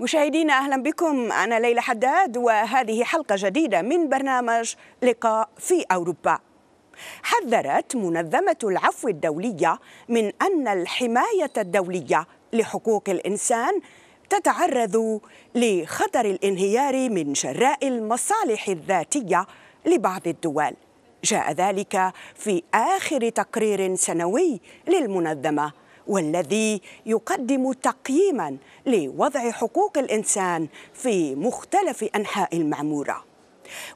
مشاهدينا اهلا بكم انا ليلى حداد وهذه حلقه جديده من برنامج لقاء في اوروبا. حذرت منظمه العفو الدوليه من ان الحمايه الدوليه لحقوق الانسان تتعرض لخطر الانهيار من جراء المصالح الذاتيه لبعض الدول. جاء ذلك في اخر تقرير سنوي للمنظمه والذي يقدم تقييما لوضع حقوق الانسان في مختلف انحاء المعموره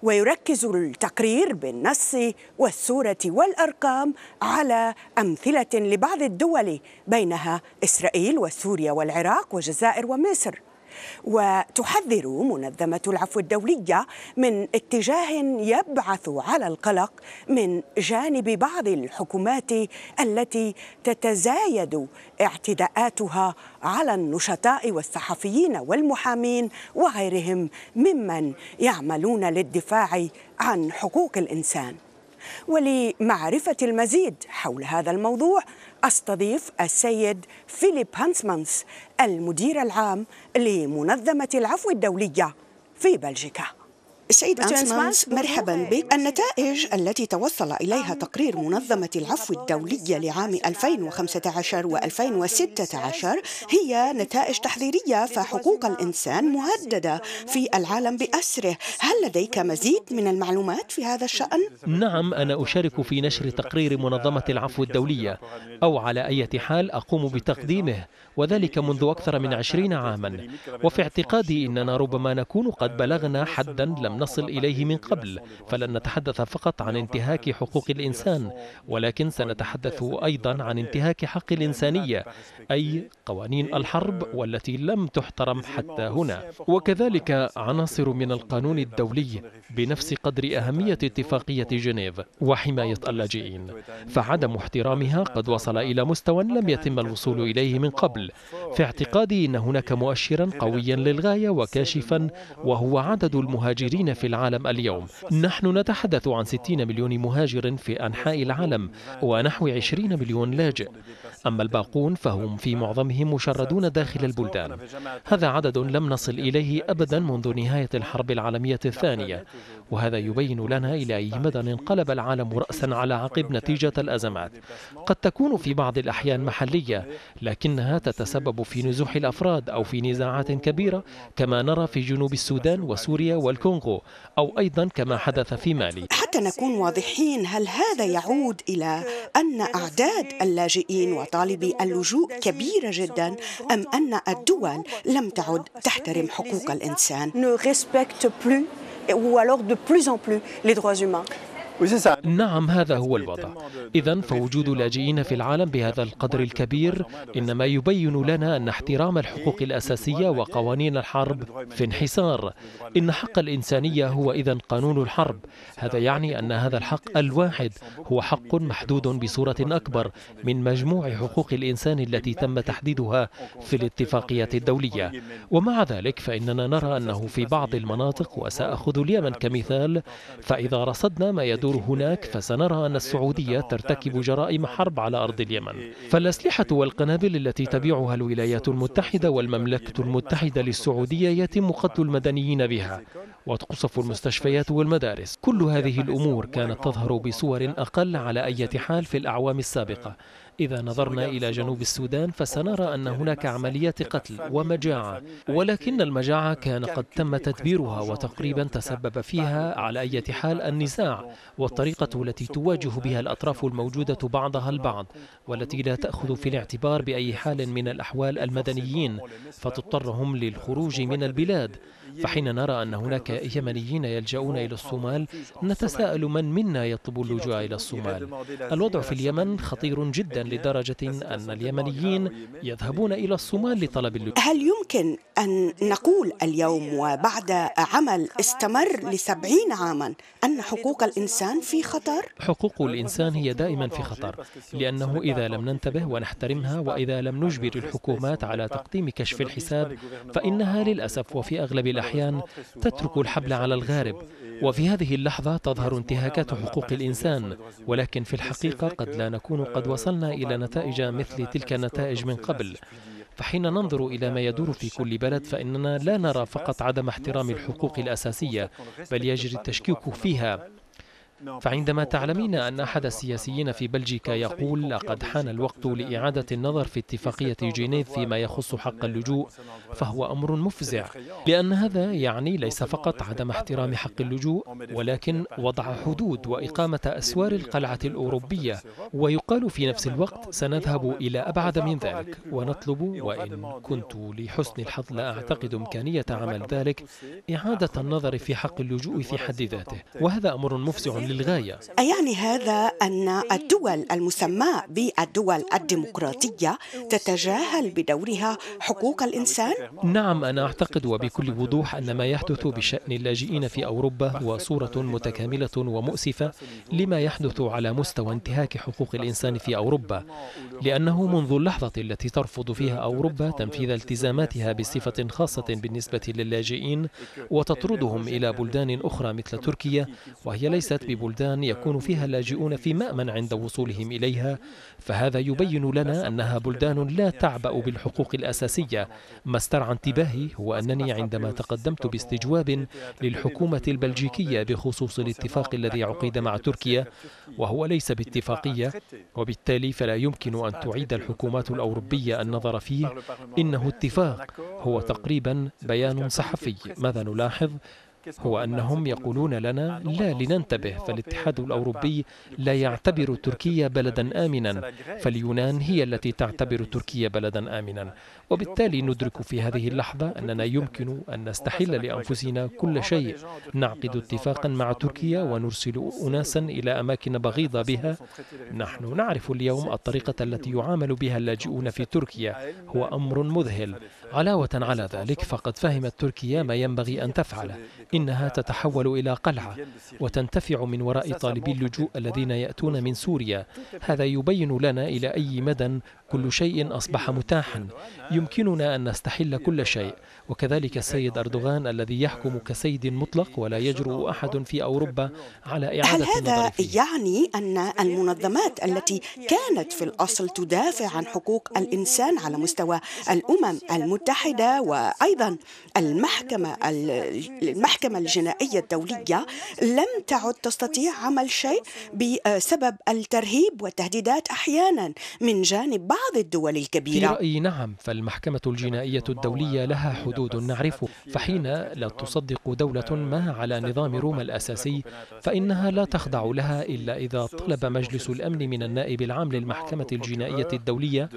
ويركز التقرير بالنص والصوره والارقام على امثله لبعض الدول بينها اسرائيل وسوريا والعراق والجزائر ومصر وتحذر منظمة العفو الدولية من اتجاه يبعث على القلق من جانب بعض الحكومات التي تتزايد اعتداءاتها على النشطاء والصحفيين والمحامين وغيرهم ممن يعملون للدفاع عن حقوق الإنسان ولمعرفة المزيد حول هذا الموضوع أستضيف السيد فيليب هانسمانس المدير العام لمنظمة العفو الدولية في بلجيكا سيد أنسمانس مرحبا بك النتائج التي توصل إليها تقرير منظمة العفو الدولية لعام 2015 و2016 هي نتائج تحذيرية فحقوق الإنسان مهددة في العالم بأسره هل لديك مزيد من المعلومات في هذا الشأن؟ نعم أنا أشارك في نشر تقرير منظمة العفو الدولية أو على أي حال أقوم بتقديمه وذلك منذ أكثر من عشرين عاما وفي اعتقادي إننا ربما نكون قد بلغنا حدا لم نصل إليه من قبل فلن نتحدث فقط عن انتهاك حقوق الإنسان ولكن سنتحدث أيضا عن انتهاك حق الإنسانية أي قوانين الحرب والتي لم تحترم حتى هنا وكذلك عناصر من القانون الدولي بنفس قدر أهمية اتفاقية جنيف وحماية اللاجئين فعدم احترامها قد وصل إلى مستوى لم يتم الوصول إليه من قبل في اعتقادي أن هناك مؤشرا قويا للغاية وكاشفا وهو عدد المهاجرين في العالم اليوم نحن نتحدث عن 60 مليون مهاجر في أنحاء العالم ونحو 20 مليون لاجئ أما الباقون فهم في معظمهم مشردون داخل البلدان هذا عدد لم نصل إليه أبدا منذ نهاية الحرب العالمية الثانية وهذا يبين لنا إلى أي مدى انقلب العالم رأسا على عقب نتيجة الأزمات قد تكون في بعض الأحيان محلية لكنها تت تتسبب في نزوح الأفراد أو في نزاعات كبيرة كما نرى في جنوب السودان وسوريا والكونغو أو أيضا كما حدث في مالي حتى نكون واضحين هل هذا يعود إلى أن أعداد اللاجئين وطالبي اللجوء كبيرة جدا أم أن الدول لم تعد تحترم حقوق الإنسان نعم هذا هو الوضع إذا فوجود لاجئين في العالم بهذا القدر الكبير إنما يبين لنا أن احترام الحقوق الأساسية وقوانين الحرب في انحسار إن حق الإنسانية هو إذا قانون الحرب هذا يعني أن هذا الحق الواحد هو حق محدود بصورة أكبر من مجموع حقوق الإنسان التي تم تحديدها في الاتفاقيات الدولية ومع ذلك فإننا نرى أنه في بعض المناطق وسأخذ اليمن كمثال فإذا رصدنا ما يدور تدور هناك فسنرى أن السعودية ترتكب جرائم حرب على أرض اليمن فالأسلحة والقنابل التي تبيعها الولايات المتحدة والمملكة المتحدة للسعودية يتم قتل المدنيين بها وتقصف المستشفيات والمدارس كل هذه الأمور كانت تظهر بصور أقل على أي حال في الأعوام السابقة إذا نظرنا إلى جنوب السودان فسنرى أن هناك عمليات قتل ومجاعة ولكن المجاعة كان قد تم تدبيرها وتقريبا تسبب فيها على أي حال النزاع والطريقة التي تواجه بها الأطراف الموجودة بعضها البعض والتي لا تأخذ في الاعتبار بأي حال من الأحوال المدنيين فتضطرهم للخروج من البلاد فحين نرى أن هناك يمنيين يلجؤون إلى الصومال نتساءل من منا يطلب اللجوء إلى الصومال الوضع في اليمن خطير جدا لدرجة أن اليمنيين يذهبون إلى الصومال لطلب اللجوء هل يمكن أن نقول اليوم وبعد عمل استمر لسبعين عاما أن حقوق الإنسان في خطر؟ حقوق الإنسان هي دائما في خطر لأنه إذا لم ننتبه ونحترمها وإذا لم نجبر الحكومات على تقديم كشف الحساب فإنها للأسف وفي أغلب الأحيان الأحيان تترك الحبل على الغارب وفي هذه اللحظة تظهر انتهاكات حقوق الإنسان ولكن في الحقيقة قد لا نكون قد وصلنا إلى نتائج مثل تلك النتائج من قبل فحين ننظر إلى ما يدور في كل بلد فإننا لا نرى فقط عدم احترام الحقوق الأساسية بل يجري التشكيك فيها فعندما تعلمين أن أحد السياسيين في بلجيكا يقول لقد حان الوقت لإعادة النظر في اتفاقية جنيف فيما يخص حق اللجوء فهو أمر مفزع لأن هذا يعني ليس فقط عدم احترام حق اللجوء ولكن وضع حدود وإقامة أسوار القلعة الأوروبية ويقال في نفس الوقت سنذهب إلى أبعد من ذلك ونطلب وإن كنت لحسن الحظ لا أعتقد إمكانية عمل ذلك إعادة النظر في حق اللجوء في حد ذاته وهذا أمر مفزع للغاية أيعني هذا أن الدول المسماة بالدول الديمقراطية تتجاهل بدورها حقوق الإنسان؟ نعم أنا أعتقد وبكل وضوح أن ما يحدث بشأن اللاجئين في أوروبا هو صورة متكاملة ومؤسفة لما يحدث على مستوى انتهاك حقوق الإنسان في أوروبا لأنه منذ اللحظة التي ترفض فيها أوروبا تنفيذ التزاماتها بصفة خاصة بالنسبة للاجئين وتطردهم إلى بلدان أخرى مثل تركيا وهي ليست بلدان يكون فيها اللاجئون في مأمن عند وصولهم إليها فهذا يبين لنا أنها بلدان لا تعبأ بالحقوق الأساسية ما استرعى انتباهي هو أنني عندما تقدمت باستجواب للحكومة البلجيكية بخصوص الاتفاق الذي عقد مع تركيا وهو ليس باتفاقية وبالتالي فلا يمكن أن تعيد الحكومات الأوروبية النظر فيه إنه اتفاق هو تقريبا بيان صحفي ماذا نلاحظ هو أنهم يقولون لنا لا لننتبه فالاتحاد الأوروبي لا يعتبر تركيا بلدا آمنا فاليونان هي التي تعتبر تركيا بلدا آمنا وبالتالي ندرك في هذه اللحظة أننا يمكن أن نستحل لأنفسنا كل شيء نعقد اتفاقا مع تركيا ونرسل أناسا إلى أماكن بغيضة بها نحن نعرف اليوم الطريقة التي يعامل بها اللاجئون في تركيا هو أمر مذهل علاوة على ذلك فقد فهمت تركيا ما ينبغي أن تفعله إنها تتحول إلى قلعة وتنتفع من وراء طالبي اللجوء الذين يأتون من سوريا هذا يبين لنا إلى أي مدى كل شيء أصبح متاحا يمكننا أن نستحل كل شيء وكذلك السيد أردوغان الذي يحكم كسيد مطلق ولا يجرؤ أحد في أوروبا على إعادة هل هذا يعني أن المنظمات التي كانت في الأصل تدافع عن حقوق الإنسان على مستوى الأمم المتحدة وأيضا المحكمة المحكمة الجنائية الدولية لم تعد تستطيع عمل شيء بسبب الترهيب والتهديدات أحيانا من جانب بعض الدول الكبيرة في رأيي نعم فالمحكمة الجنائية الدولية لها حدود حدود نعرفه فحين لا تصدق دولة ما على نظام روما الأساسي فإنها لا تخضع لها إلا إذا طلب مجلس الأمن من النائب العام للمحكمة الجنائية الدولية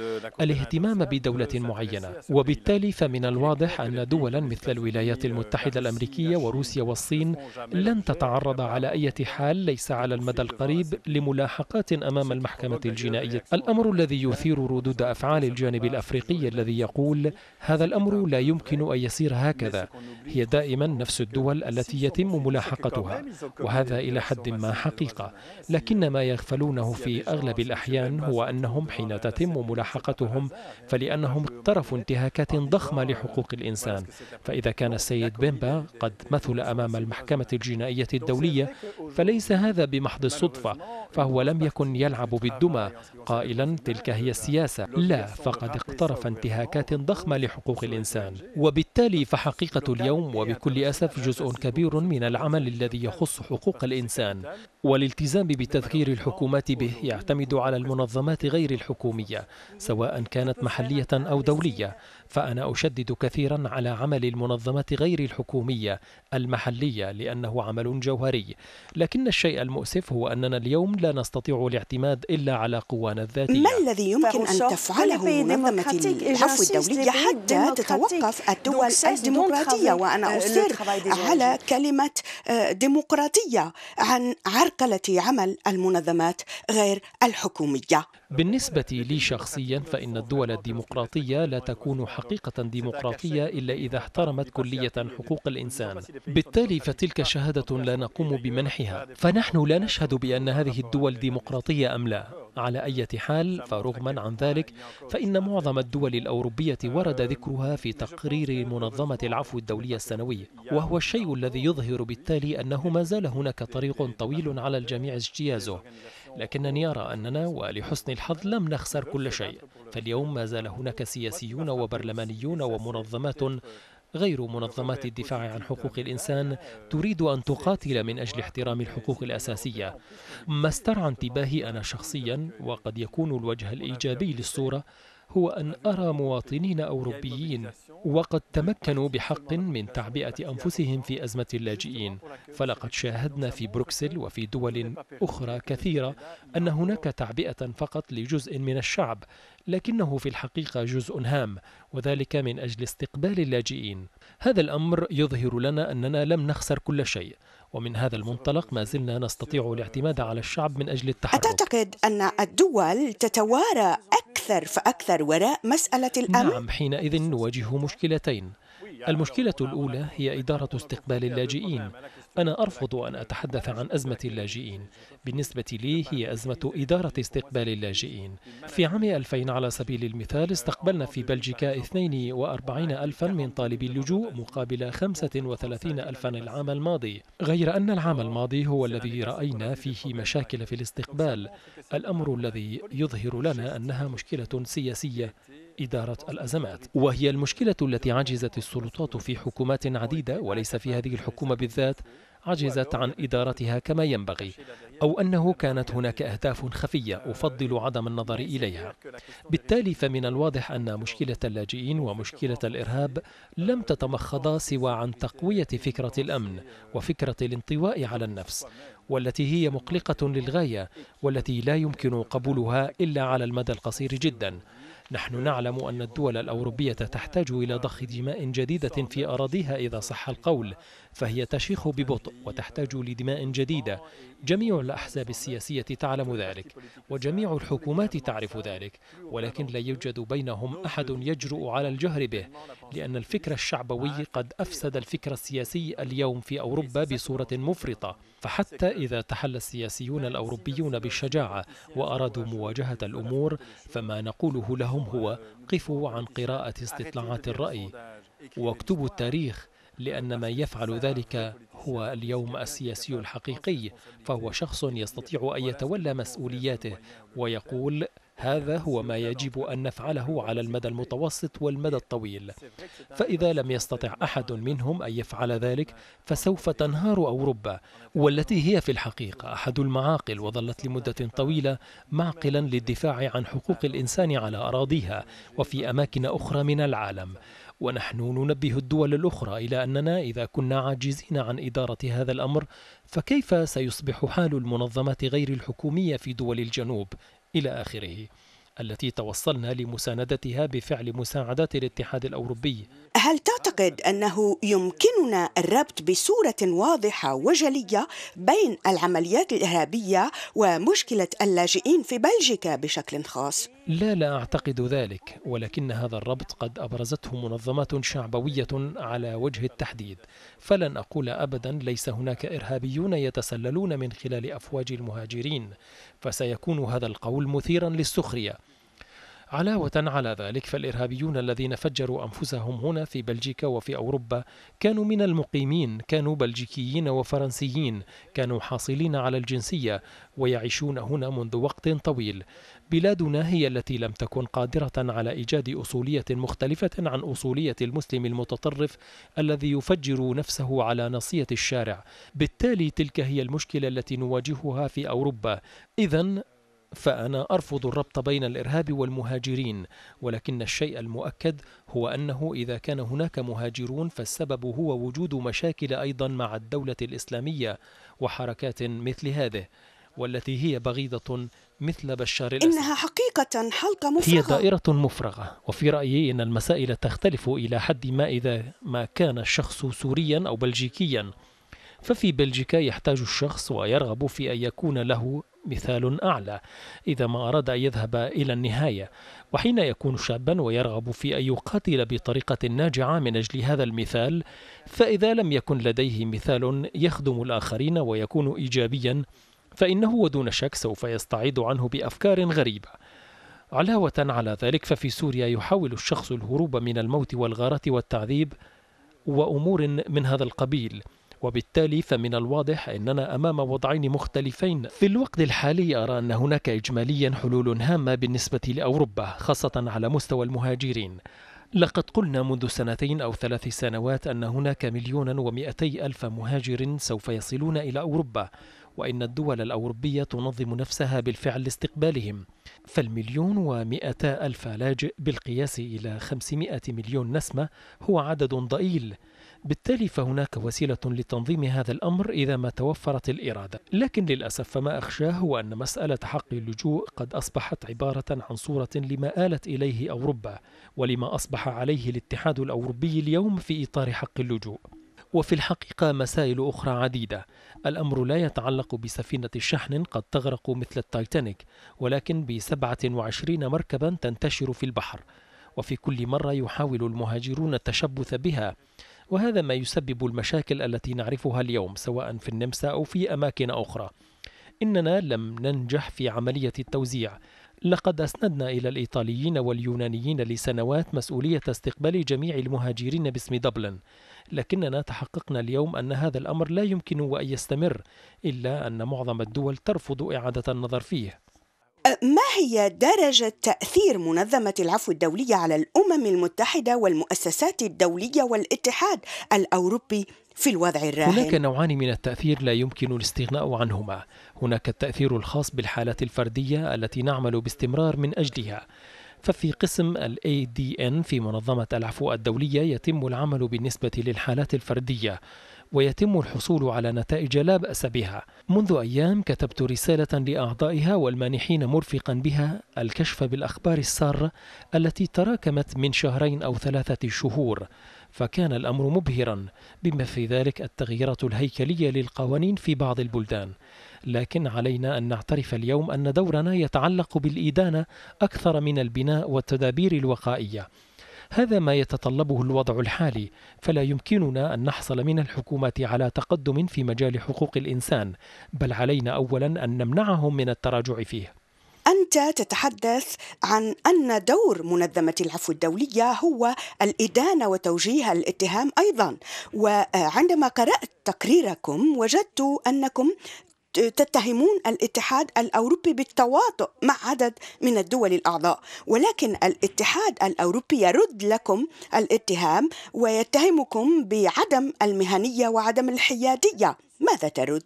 الاهتمام بدولة معينة وبالتالي فمن الواضح أن دولا مثل الولايات المتحدة الأمريكية وروسيا والصين لن تتعرض على أي حال ليس على المدى القريب لملاحقات أمام المحكمة الجنائية الأمر الذي يثير ردود أفعال الجانب الأفريقي الذي يقول هذا الأمر لا يمكن أن يصير هكذا هي دائما نفس الدول التي يتم ملاحقتها وهذا إلى حد ما حقيقة لكن ما يغفلونه في أغلب الأحيان هو أنهم حين تتم ملاحقتهم فلأنهم اقترفوا انتهاكات ضخمة لحقوق الإنسان فإذا كان السيد بيمبا قد مثل أمام المحكمة الجنائية الدولية فليس هذا بمحض الصدفة فهو لم يكن يلعب بالدمى قائلا تلك هي السياسة لا فقد اقترف انتهاكات ضخمة لحقوق الإنسان وب وبالتالي فحقيقة اليوم وبكل أسف جزء كبير من العمل الذي يخص حقوق الإنسان والالتزام بتذكير الحكومات به يعتمد على المنظمات غير الحكومية سواء كانت محلية أو دولية فأنا أشدد كثيرا على عمل المنظمات غير الحكومية المحلية لأنه عمل جوهري لكن الشيء المؤسف هو أننا اليوم لا نستطيع الاعتماد إلا على قوانا الذاتية ما الذي يمكن أن تفعله منظمة العفو الدولية حتى تتوقف الدول الديمقراطية وأنا أصر على كلمة آه، ديمقراطية عن عرقلة عمل المنظمات غير الحكومية بالنسبة لي شخصيا فإن الدول الديمقراطية لا تكون حقيقة ديمقراطية إلا إذا احترمت كلية حقوق الإنسان بالتالي فتلك شهادة لا نقوم بمنحها فنحن لا نشهد بأن هذه الدول ديمقراطية أم لا على أي حال فرغما عن ذلك فإن معظم الدول الأوروبية ورد ذكرها في تقرير منظمة العفو الدولية السنوي وهو الشيء الذي يظهر بالتالي أنه ما زال هناك طريق طويل على الجميع اجتيازه لكنني أرى أننا ولحسن الحظ لم نخسر كل شيء فاليوم ما زال هناك سياسيون وبرلمانيون ومنظمات غير منظمات الدفاع عن حقوق الإنسان تريد أن تقاتل من أجل احترام الحقوق الأساسية ما استرعى انتباهي أنا شخصيا وقد يكون الوجه الإيجابي للصورة هو أن أرى مواطنين أوروبيين وقد تمكنوا بحق من تعبئة أنفسهم في أزمة اللاجئين فلقد شاهدنا في بروكسل وفي دول أخرى كثيرة أن هناك تعبئة فقط لجزء من الشعب لكنه في الحقيقة جزء هام وذلك من أجل استقبال اللاجئين هذا الأمر يظهر لنا أننا لم نخسر كل شيء ومن هذا المنطلق ما زلنا نستطيع الاعتماد على الشعب من أجل التحرك أتعتقد أن الدول تتوارى أكثر أكثر فأكثر وراء مسألة الأمن؟ نعم حينئذ نواجه مشكلتين المشكلة الأولى هي إدارة استقبال اللاجئين أنا أرفض أن أتحدث عن أزمة اللاجئين بالنسبة لي هي أزمة إدارة استقبال اللاجئين في عام 2000 على سبيل المثال استقبلنا في بلجيكا 42 ألفا من طالبي اللجوء مقابل 35 ألفا العام الماضي غير أن العام الماضي هو الذي رأينا فيه مشاكل في الاستقبال الأمر الذي يظهر لنا أنها مشكلة سياسية إدارة الأزمات وهي المشكلة التي عجزت السلطات في حكومات عديدة وليس في هذه الحكومة بالذات عجزت عن إدارتها كما ينبغي أو أنه كانت هناك أهداف خفية أفضل عدم النظر إليها بالتالي فمن الواضح أن مشكلة اللاجئين ومشكلة الإرهاب لم تتمخضا سوى عن تقوية فكرة الأمن وفكرة الانطواء على النفس والتي هي مقلقة للغاية والتي لا يمكن قبولها إلا على المدى القصير جداً نحن نعلم أن الدول الأوروبية تحتاج إلى ضخ دماء جديدة في أراضيها إذا صح القول فهي تشيخ ببطء وتحتاج لدماء جديدة جميع الأحزاب السياسية تعلم ذلك وجميع الحكومات تعرف ذلك ولكن لا يوجد بينهم أحد يجرؤ على الجهر به لأن الفكر الشعبوي قد أفسد الفكر السياسي اليوم في أوروبا بصورة مفرطة فحتى إذا تحلى السياسيون الأوروبيون بالشجاعة وأرادوا مواجهة الأمور فما نقوله لهم هو قفوا عن قراءة استطلاعات الرأي واكتبوا التاريخ لأن ما يفعل ذلك هو اليوم السياسي الحقيقي فهو شخص يستطيع أن يتولى مسؤولياته ويقول هذا هو ما يجب أن نفعله على المدى المتوسط والمدى الطويل فإذا لم يستطع أحد منهم أن يفعل ذلك فسوف تنهار أوروبا والتي هي في الحقيقة أحد المعاقل وظلت لمدة طويلة معقلا للدفاع عن حقوق الإنسان على أراضيها وفي أماكن أخرى من العالم ونحن ننبه الدول الأخرى إلى أننا إذا كنا عاجزين عن إدارة هذا الأمر فكيف سيصبح حال المنظمات غير الحكومية في دول الجنوب إلى آخره التي توصلنا لمساندتها بفعل مساعدات الاتحاد الأوروبي هل تعتقد أنه يمكننا الربط بصورة واضحة وجلية بين العمليات الإرهابية ومشكلة اللاجئين في بلجيكا بشكل خاص؟ لا لا أعتقد ذلك ولكن هذا الربط قد أبرزته منظمات شعبوية على وجه التحديد فلن أقول أبدا ليس هناك إرهابيون يتسللون من خلال أفواج المهاجرين فسيكون هذا القول مثيرا للسخرية علاوة على ذلك فالإرهابيون الذين فجروا أنفسهم هنا في بلجيكا وفي أوروبا كانوا من المقيمين كانوا بلجيكيين وفرنسيين كانوا حاصلين على الجنسية ويعيشون هنا منذ وقت طويل بلادنا هي التي لم تكن قادرة على إيجاد أصولية مختلفة عن أصولية المسلم المتطرف الذي يفجر نفسه على نصية الشارع بالتالي تلك هي المشكلة التي نواجهها في أوروبا إذا فأنا أرفض الربط بين الإرهاب والمهاجرين ولكن الشيء المؤكد هو أنه إذا كان هناك مهاجرون فالسبب هو وجود مشاكل أيضا مع الدولة الإسلامية وحركات مثل هذه والتي هي بغيضة مثل بشار الأسد إنها حقيقة حلقة مفرغة هي دائرة مفرغة وفي رأيي إن المسائل تختلف إلى حد ما إذا ما كان الشخص سوريا أو بلجيكيا ففي بلجيكا يحتاج الشخص ويرغب في أن يكون له مثال أعلى إذا ما أراد أن يذهب إلى النهاية وحين يكون شابا ويرغب في أن يقاتل بطريقة ناجعة من أجل هذا المثال فإذا لم يكن لديه مثال يخدم الآخرين ويكون إيجابيا فإنه ودون شك سوف يستعيض عنه بأفكار غريبة علاوة على ذلك ففي سوريا يحاول الشخص الهروب من الموت والغارة والتعذيب وأمور من هذا القبيل وبالتالي فمن الواضح أننا أمام وضعين مختلفين في الوقت الحالي أرى أن هناك إجماليا حلول هامة بالنسبة لأوروبا خاصة على مستوى المهاجرين لقد قلنا منذ سنتين أو ثلاث سنوات أن هناك مليون ومئتي ألف مهاجر سوف يصلون إلى أوروبا وإن الدول الأوروبية تنظم نفسها بالفعل لاستقبالهم فالمليون ومئتا ألف لاجئ بالقياس إلى 500 مليون نسمة هو عدد ضئيل بالتالي فهناك وسيلة لتنظيم هذا الأمر إذا ما توفرت الإرادة لكن للأسف فما أخشاه هو أن مسألة حق اللجوء قد أصبحت عبارة عن صورة لما آلت إليه أوروبا ولما أصبح عليه الاتحاد الأوروبي اليوم في إطار حق اللجوء وفي الحقيقة مسائل أخرى عديدة الأمر لا يتعلق بسفينة شحن قد تغرق مثل التايتانيك ولكن بسبعة وعشرين مركبا تنتشر في البحر وفي كل مرة يحاول المهاجرون التشبث بها وهذا ما يسبب المشاكل التي نعرفها اليوم سواء في النمسا أو في أماكن أخرى إننا لم ننجح في عملية التوزيع لقد أسندنا إلى الإيطاليين واليونانيين لسنوات مسؤولية استقبال جميع المهاجرين باسم دبلن لكننا تحققنا اليوم أن هذا الأمر لا يمكن أن يستمر إلا أن معظم الدول ترفض إعادة النظر فيه أه، ما هي درجة تأثير منظمة العفو الدولية على الأمم المتحدة والمؤسسات الدولية والاتحاد الأوروبي في الوضع الراهن هناك نوعان من التأثير لا يمكن الاستغناء عنهما هناك التأثير الخاص بالحالات الفردية التي نعمل باستمرار من أجلها ففي قسم الـ ADN في منظمة العفو الدولية يتم العمل بالنسبة للحالات الفردية ويتم الحصول على نتائج لا بأس بها منذ أيام كتبت رسالة لأعضائها والمانحين مرفقا بها الكشف بالأخبار السارة التي تراكمت من شهرين أو ثلاثة شهور فكان الأمر مبهرا بما في ذلك التغييرات الهيكلية للقوانين في بعض البلدان لكن علينا أن نعترف اليوم أن دورنا يتعلق بالإدانة أكثر من البناء والتدابير الوقائية هذا ما يتطلبه الوضع الحالي فلا يمكننا أن نحصل من الحكومة على تقدم في مجال حقوق الإنسان بل علينا أولا أن نمنعهم من التراجع فيه أنت تتحدث عن أن دور منظمة العفو الدولية هو الإدانة وتوجيه الاتهام أيضا وعندما قرأت تقريركم وجدت أنكم تتهمون الاتحاد الاوروبي بالتواطؤ مع عدد من الدول الاعضاء ولكن الاتحاد الاوروبي يرد لكم الاتهام ويتهمكم بعدم المهنيه وعدم الحياديه ماذا ترد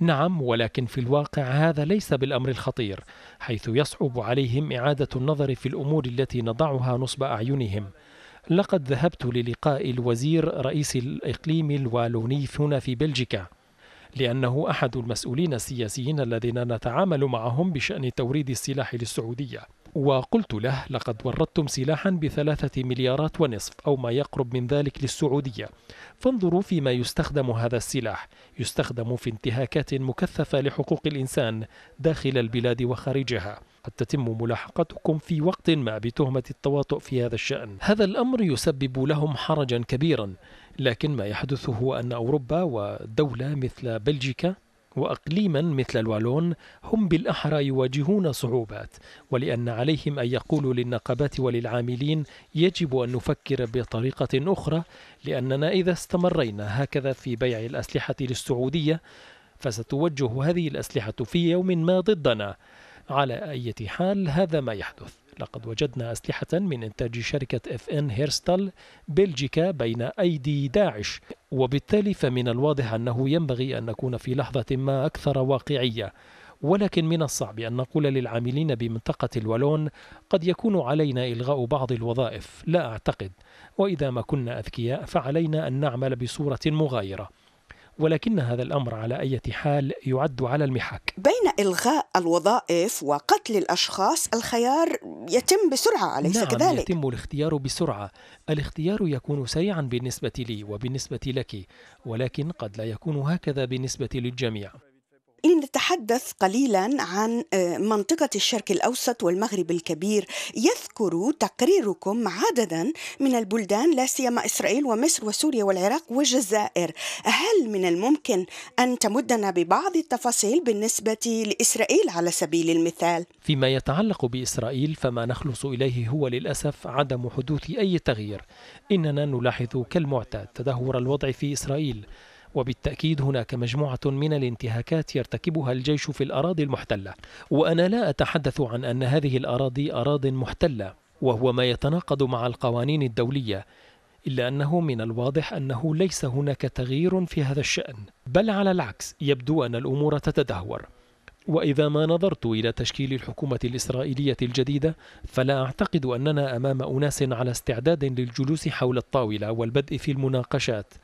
نعم ولكن في الواقع هذا ليس بالامر الخطير حيث يصعب عليهم اعاده النظر في الامور التي نضعها نصب اعينهم لقد ذهبت للقاء الوزير رئيس الإقليم الوالوني هنا في بلجيكا لأنه أحد المسؤولين السياسيين الذين نتعامل معهم بشأن توريد السلاح للسعودية وقلت له لقد وردتم سلاحا بثلاثة مليارات ونصف أو ما يقرب من ذلك للسعودية فانظروا فيما يستخدم هذا السلاح يستخدم في انتهاكات مكثفة لحقوق الإنسان داخل البلاد وخارجها قد تتم ملاحقتكم في وقت ما بتهمة التواطؤ في هذا الشأن هذا الأمر يسبب لهم حرجا كبيرا لكن ما يحدث هو أن أوروبا ودولة مثل بلجيكا وأقليما مثل الوالون هم بالأحرى يواجهون صعوبات ولأن عليهم أن يقولوا للنقابات وللعاملين يجب أن نفكر بطريقة أخرى لأننا إذا استمرينا هكذا في بيع الأسلحة للسعودية فستوجه هذه الأسلحة في يوم ما ضدنا على أي حال هذا ما يحدث لقد وجدنا أسلحة من إنتاج شركة اف ان هيرستال بلجيكا بين أيدي داعش وبالتالي فمن الواضح أنه ينبغي أن نكون في لحظة ما أكثر واقعية ولكن من الصعب أن نقول للعاملين بمنطقة الولون قد يكون علينا إلغاء بعض الوظائف لا أعتقد وإذا ما كنا أذكياء فعلينا أن نعمل بصورة مغايرة ولكن هذا الأمر على أي حال يعد على المحك بين إلغاء الوظائف وقتل الأشخاص الخيار يتم بسرعة أليس نعم كذلك؟ يتم الاختيار بسرعة الاختيار يكون سريعا بالنسبة لي وبالنسبة لك ولكن قد لا يكون هكذا بالنسبة للجميع لنتحدث قليلا عن آه، منطقة الشرق الأوسط والمغرب الكبير يذكر تقريركم عددا من البلدان لا سيما إسرائيل ومصر وسوريا والعراق والجزائر هل من الممكن أن تمدنا ببعض التفاصيل بالنسبة لإسرائيل على سبيل المثال؟ فيما يتعلق بإسرائيل فما نخلص إليه هو للأسف عدم حدوث أي تغيير إننا نلاحظ كالمعتاد تدهور الوضع في إسرائيل وبالتأكيد هناك مجموعة من الانتهاكات يرتكبها الجيش في الأراضي المحتلة وأنا لا أتحدث عن أن هذه الأراضي أراض محتلة وهو ما يتناقض مع القوانين الدولية إلا أنه من الواضح أنه ليس هناك تغيير في هذا الشأن بل على العكس يبدو أن الأمور تتدهور وإذا ما نظرت إلى تشكيل الحكومة الإسرائيلية الجديدة فلا أعتقد أننا أمام أناس على استعداد للجلوس حول الطاولة والبدء في المناقشات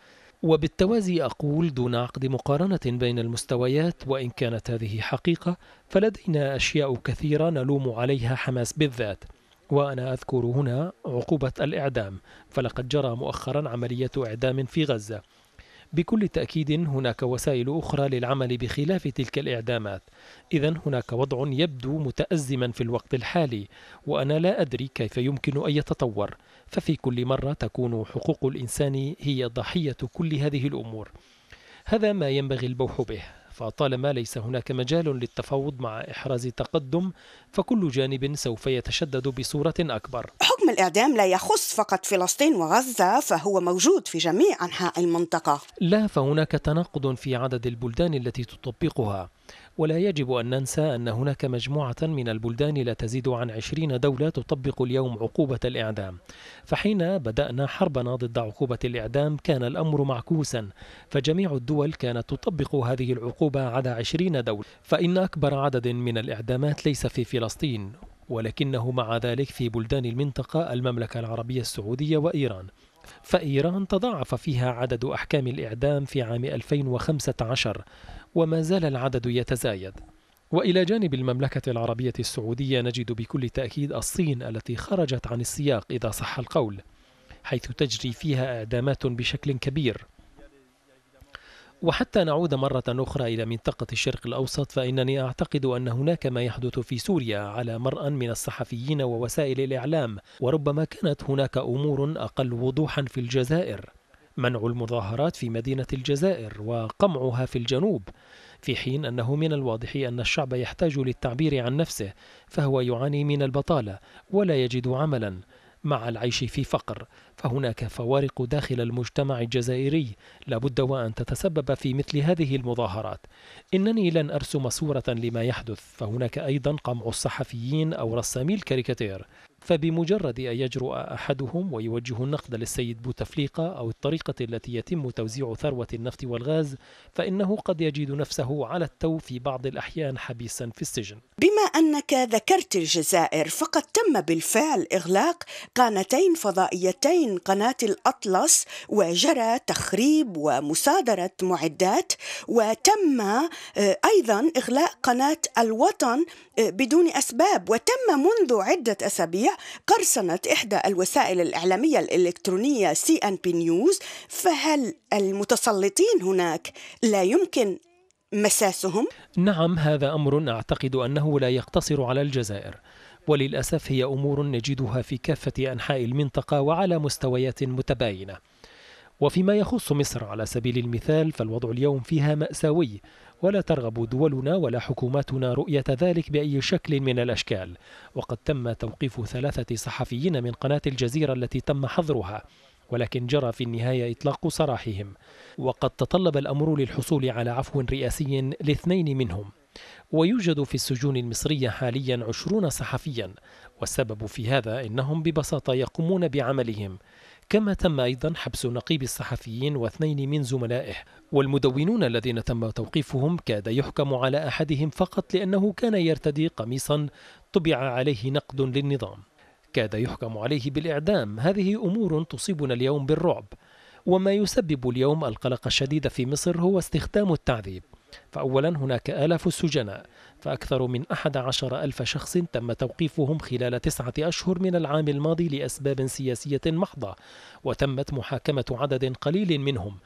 وبالتوازي أقول دون عقد مقارنة بين المستويات وإن كانت هذه حقيقة فلدينا أشياء كثيرة نلوم عليها حماس بالذات وأنا أذكر هنا عقوبة الإعدام فلقد جرى مؤخرا عملية إعدام في غزة بكل تأكيد هناك وسائل أخرى للعمل بخلاف تلك الإعدامات إذا هناك وضع يبدو متأزما في الوقت الحالي وأنا لا أدري كيف يمكن أن يتطور ففي كل مرة تكون حقوق الإنسان هي ضحية كل هذه الأمور هذا ما ينبغي البوح به فطالما ليس هناك مجال للتفاوض مع إحراز تقدم فكل جانب سوف يتشدد بصورة أكبر حكم الإعدام لا يخص فقط فلسطين وغزة فهو موجود في جميع أنحاء المنطقة لا فهناك تناقض في عدد البلدان التي تطبقها ولا يجب أن ننسى أن هناك مجموعة من البلدان لا تزيد عن 20 دولة تطبق اليوم عقوبة الإعدام فحين بدأنا حربنا ضد عقوبة الإعدام كان الأمر معكوسا فجميع الدول كانت تطبق هذه العقوبة على 20 دولة فإن أكبر عدد من الإعدامات ليس في فلسطين ولكنه مع ذلك في بلدان المنطقة المملكة العربية السعودية وإيران فإيران تضاعف فيها عدد أحكام الإعدام في عام 2015 وما زال العدد يتزايد والى جانب المملكه العربيه السعوديه نجد بكل تاكيد الصين التي خرجت عن السياق اذا صح القول حيث تجري فيها اعدامات بشكل كبير وحتى نعود مرة أخرى إلى منطقة الشرق الأوسط فإنني أعتقد أن هناك ما يحدث في سوريا على مرأى من الصحفيين ووسائل الإعلام وربما كانت هناك أمور أقل وضوحا في الجزائر منع المظاهرات في مدينة الجزائر وقمعها في الجنوب في حين أنه من الواضح أن الشعب يحتاج للتعبير عن نفسه فهو يعاني من البطالة ولا يجد عملاً مع العيش في فقر فهناك فوارق داخل المجتمع الجزائري لابد وأن تتسبب في مثل هذه المظاهرات إنني لن أرسم صورة لما يحدث فهناك أيضا قمع الصحفيين أو رسامي الكاريكاتير فبمجرد أن يجرؤ أحدهم ويوجه النقد للسيد بوتفليقة أو الطريقة التي يتم توزيع ثروة النفط والغاز فإنه قد يجد نفسه على التو في بعض الأحيان حبيسا في السجن بما أنك ذكرت الجزائر فقد تم بالفعل إغلاق قناتين فضائيتين قناة الأطلس وجرى تخريب ومصادرة معدات وتم آه، أيضا إغلاق قناة الوطن آه، بدون أسباب وتم منذ عدة أسابيع قرصنت إحدى الوسائل الإعلامية الإلكترونية سي أن بي نيوز فهل المتسلطين هناك لا يمكن مساسهم؟ نعم هذا أمر أعتقد أنه لا يقتصر على الجزائر وللأسف هي أمور نجدها في كافة أنحاء المنطقة وعلى مستويات متباينة وفيما يخص مصر على سبيل المثال فالوضع اليوم فيها مأساوي ولا ترغب دولنا ولا حكوماتنا رؤية ذلك بأي شكل من الأشكال وقد تم توقيف ثلاثة صحفيين من قناة الجزيرة التي تم حظرها ولكن جرى في النهاية إطلاق سراحهم وقد تطلب الأمر للحصول على عفو رئاسي لاثنين منهم ويوجد في السجون المصرية حاليا عشرون صحفيا والسبب في هذا إنهم ببساطة يقومون بعملهم كما تم أيضا حبس نقيب الصحفيين واثنين من زملائه والمدونون الذين تم توقيفهم كاد يحكم على أحدهم فقط لأنه كان يرتدي قميصا طبع عليه نقد للنظام كاد يحكم عليه بالإعدام هذه أمور تصيبنا اليوم بالرعب وما يسبب اليوم القلق الشديد في مصر هو استخدام التعذيب فأولا هناك آلاف السجناء فأكثر من أحد عشر ألف شخص تم توقيفهم خلال تسعة أشهر من العام الماضي لأسباب سياسية محضة وتمت محاكمة عدد قليل منهم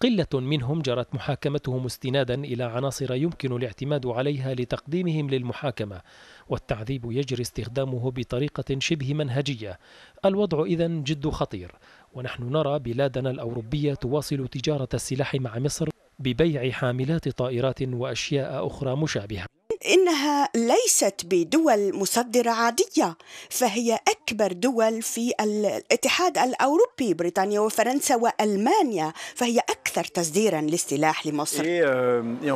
قلة منهم جرت محاكمتهم استنادا إلى عناصر يمكن الاعتماد عليها لتقديمهم للمحاكمة والتعذيب يجري استخدامه بطريقة شبه منهجية الوضع إذا جد خطير ونحن نرى بلادنا الأوروبية تواصل تجارة السلاح مع مصر ببيع حاملات طائرات وأشياء أخرى مشابهة إنها ليست بدول مصدرة عادية فهي أكبر دول في الاتحاد الأوروبي بريطانيا وفرنسا وألمانيا فهي أكثر تصديرا للسلاح لمصر euh,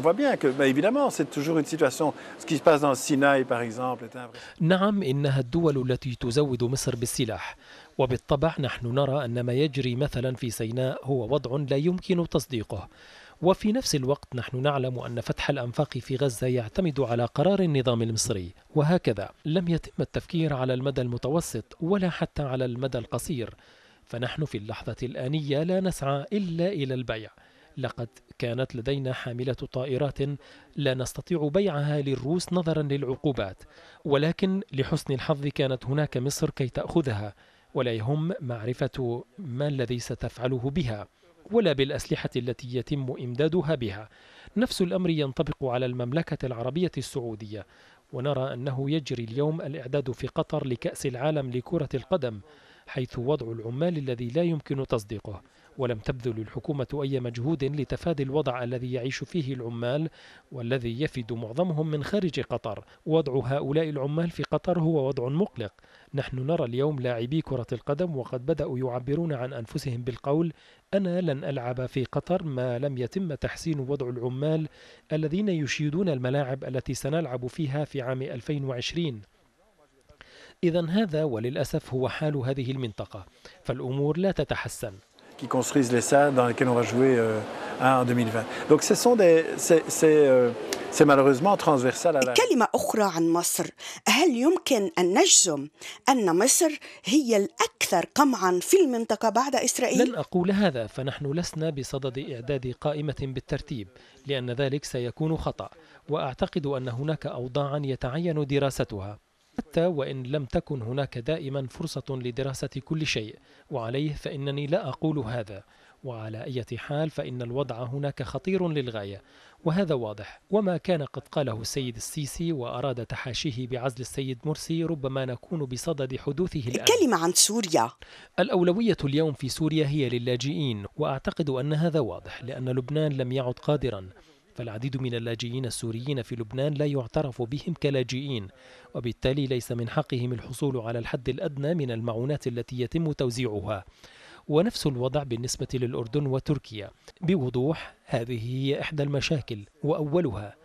نعم إنها الدول التي تزود مصر بالسلاح وبالطبع نحن نرى أن ما يجري مثلا في سيناء هو وضع لا يمكن تصديقه وفي نفس الوقت نحن نعلم أن فتح الأنفاق في غزة يعتمد على قرار النظام المصري وهكذا لم يتم التفكير على المدى المتوسط ولا حتى على المدى القصير فنحن في اللحظة الآنية لا نسعى إلا إلى البيع لقد كانت لدينا حاملة طائرات لا نستطيع بيعها للروس نظرا للعقوبات ولكن لحسن الحظ كانت هناك مصر كي تأخذها ولا يهم معرفة ما الذي ستفعله بها ولا بالأسلحة التي يتم إمدادها بها نفس الأمر ينطبق على المملكة العربية السعودية ونرى أنه يجري اليوم الإعداد في قطر لكأس العالم لكرة القدم حيث وضع العمال الذي لا يمكن تصديقه ولم تبذل الحكومة أي مجهود لتفادي الوضع الذي يعيش فيه العمال والذي يفد معظمهم من خارج قطر وضع هؤلاء العمال في قطر هو وضع مقلق نحن نرى اليوم لاعبي كرة القدم وقد بدأوا يعبرون عن أنفسهم بالقول أنا لن ألعب في قطر ما لم يتم تحسين وضع العمال الذين يشيدون الملاعب التي سنلعب فيها في عام 2020 إذا هذا وللأسف هو حال هذه المنطقة فالأمور لا تتحسن qui construisent les salles dans lesquelles on va jouer euh, en 2020. Donc ce sont des... C'est euh, malheureusement transversal à la... كلمة أخرى عن مصر هل يمكن أن نجزم أن مصر هي الأكثر قمعا في المنطقة بعد إسرائيل؟ لن أقول هذا فنحن لسنا بصدد إعداد قائمة بالترتيب لأن ذلك سيكون خطأ وأعتقد أن هناك أوضاعا يتعين دراستها حتى وإن لم تكن هناك دائما فرصة لدراسة كل شيء وعليه فإنني لا أقول هذا وعلى أي حال فإن الوضع هناك خطير للغاية وهذا واضح وما كان قد قاله السيد السيسي وأراد تحاشيه بعزل السيد مرسي ربما نكون بصدد حدوثه الآن الكلمة عن سوريا الأولوية اليوم في سوريا هي للاجئين وأعتقد أن هذا واضح لأن لبنان لم يعد قادرا فالعديد من اللاجئين السوريين في لبنان لا يعترف بهم كلاجئين وبالتالي ليس من حقهم الحصول على الحد الأدنى من المعونات التي يتم توزيعها ونفس الوضع بالنسبة للأردن وتركيا بوضوح هذه هي إحدى المشاكل وأولها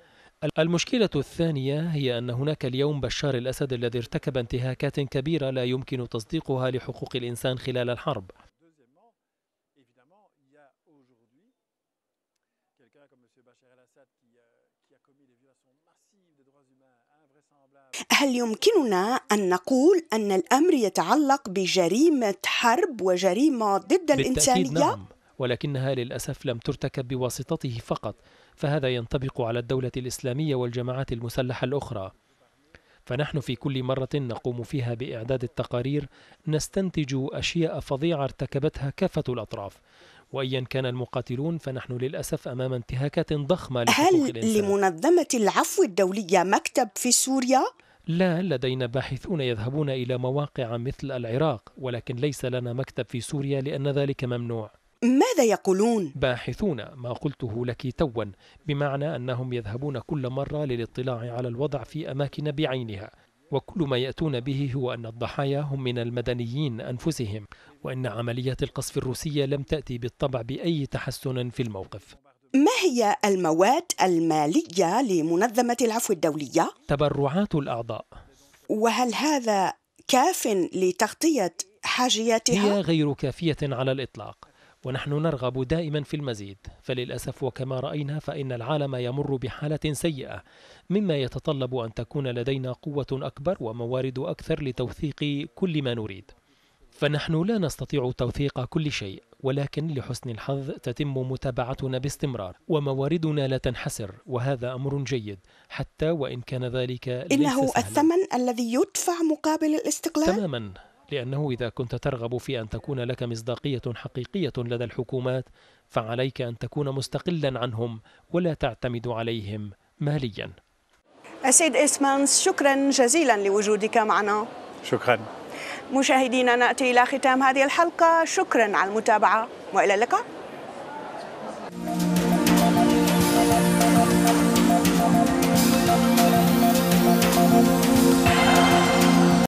المشكلة الثانية هي أن هناك اليوم بشار الأسد الذي ارتكب انتهاكات كبيرة لا يمكن تصديقها لحقوق الإنسان خلال الحرب هل يمكننا أن نقول أن الأمر يتعلق بجريمة حرب وجريمة ضد الإنسانية؟ نعم ولكنها للأسف لم ترتكب بواسطته فقط فهذا ينطبق على الدولة الإسلامية والجماعات المسلحة الأخرى فنحن في كل مرة نقوم فيها بإعداد التقارير نستنتج أشياء فظيعة ارتكبتها كافة الأطراف وأيا كان المقاتلون فنحن للأسف أمام انتهاكات ضخمة هل الإنسان. لمنظمة العفو الدولية مكتب في سوريا؟ لا لدينا باحثون يذهبون إلى مواقع مثل العراق ولكن ليس لنا مكتب في سوريا لأن ذلك ممنوع ماذا يقولون؟ باحثون ما قلته لك توا بمعنى أنهم يذهبون كل مرة للاطلاع على الوضع في أماكن بعينها وكل ما يأتون به هو أن الضحايا هم من المدنيين أنفسهم وأن عمليات القصف الروسية لم تأتي بالطبع بأي تحسن في الموقف ما هي المواد المالية لمنظمة العفو الدولية؟ تبرعات الأعضاء وهل هذا كاف لتغطية حاجياتها؟ هي غير كافية على الإطلاق ونحن نرغب دائما في المزيد فللأسف وكما رأينا فإن العالم يمر بحالة سيئة مما يتطلب أن تكون لدينا قوة أكبر وموارد أكثر لتوثيق كل ما نريد فنحن لا نستطيع توثيق كل شيء ولكن لحسن الحظ تتم متابعتنا باستمرار ومواردنا لا تنحسر وهذا أمر جيد حتى وإن كان ذلك ليس إنه سهلا. الثمن الذي يدفع مقابل الاستقلال تماما لأنه إذا كنت ترغب في أن تكون لك مصداقية حقيقية لدى الحكومات فعليك أن تكون مستقلا عنهم ولا تعتمد عليهم ماليا السيد إسمانس شكرا جزيلا لوجودك معنا شكرا مشاهدينا نأتي إلى ختام هذه الحلقة شكرا على المتابعة وإلى اللقاء